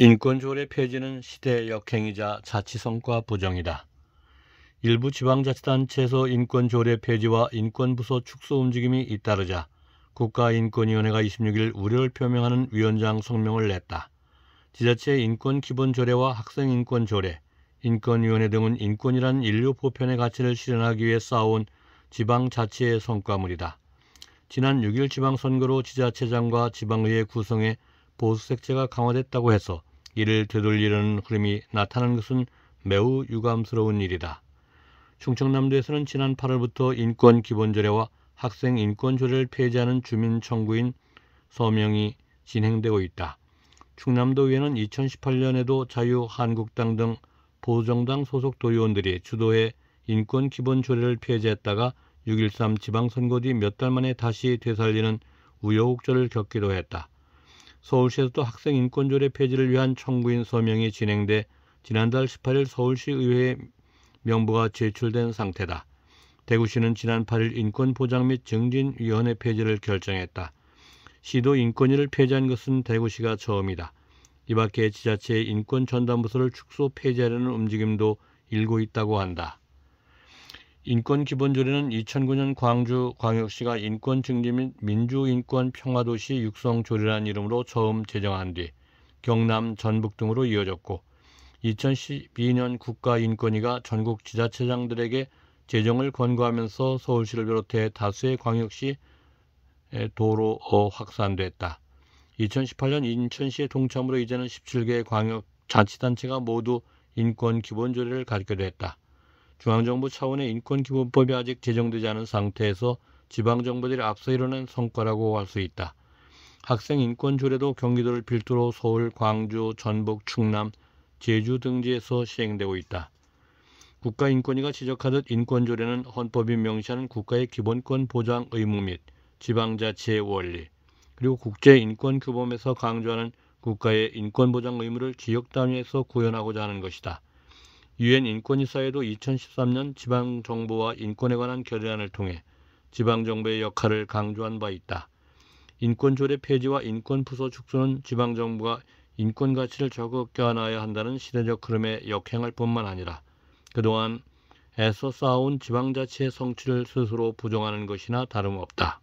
인권조례 폐지는 시대의 역행이자 자치성과 부정이다. 일부 지방자치단체에서 인권조례 폐지와 인권부서 축소 움직임이 잇따르자 국가인권위원회가 26일 우려를 표명하는 위원장 성명을 냈다. 지자체 인권기본조례와 학생인권조례, 인권위원회 등은 인권이란 인류 보편의 가치를 실현하기 위해 쌓아온 지방자치의 성과물이다. 지난 6일 지방선거로 지자체장과 지방의회 구성에 보수색채가 강화됐다고 해서 이를 되돌리려는 흐름이 나타난 것은 매우 유감스러운 일이다. 충청남도에서는 지난 8월부터 인권 기본조례와 학생 인권조례를 폐지하는 주민 청구인 서명이 진행되고 있다. 충남도의회는 2018년에도 자유한국당 등 보수정당 소속 도의원들이 주도해 인권 기본 조례를 폐지했다가 6.13 지방선거 뒤 몇 달 만에 다시 되살리는 우여곡절을 겪기도 했다. 서울시에서 도 학생 인권조례 폐지를 위한 청구인 서명이 진행돼 지난달 18일 서울시 의회에 명부가 제출된 상태다. 대구시는 지난 8일 인권보장 및 증진위원회 폐지를 결정했다. 시도 인권위를 폐지한 것은 대구시가 처음이다. 이 밖에 지자체의 인권 전담부서를 축소 폐지하려는 움직임도 일고 있다고 한다. 인권기본조례는 2009년 광주광역시가 인권증진및 민주인권평화도시 육성조례란 이름으로 처음 제정한 뒤 경남, 전북 등으로 이어졌고 2012년 국가인권위가 전국 지자체장들에게 제정을 권고하면서 서울시를 비롯해 다수의 광역시 도로 어 확산됐다. 2018년 인천시의 동참으로 이제는 1 7개 광역 자치단체가 모두 인권 기본조례를 갖게 됐다. 중앙정부 차원의 인권기본법이 아직 제정되지 않은 상태에서 지방정부들이 앞서 일어난 성과라고 할 수 있다. 학생 인권 조례도 경기도를 필두로 서울, 광주, 전북, 충남, 제주 등지에서 시행되고 있다. 국가인권위가 지적하듯 인권조례는 헌법이 명시하는 국가의 기본권 보장 의무 및 지방자치의 원리, 그리고 국제인권규범에서 강조하는 국가의 인권보장 의무를 지역 단위에서 구현하고자 하는 것이다. 유엔 인권이사회도 2013년 지방정부와 인권에 관한 결의안을 통해 지방정부의 역할을 강조한 바 있다. 인권조례 폐지와 인권부서 축소는 지방정부가 인권 가치를 적극 껴안아야 한다는 시대적 흐름에 역행할 뿐만 아니라 그동안 애써 쌓아온 지방자치의 성취를 스스로 부정하는 것이나 다름없다.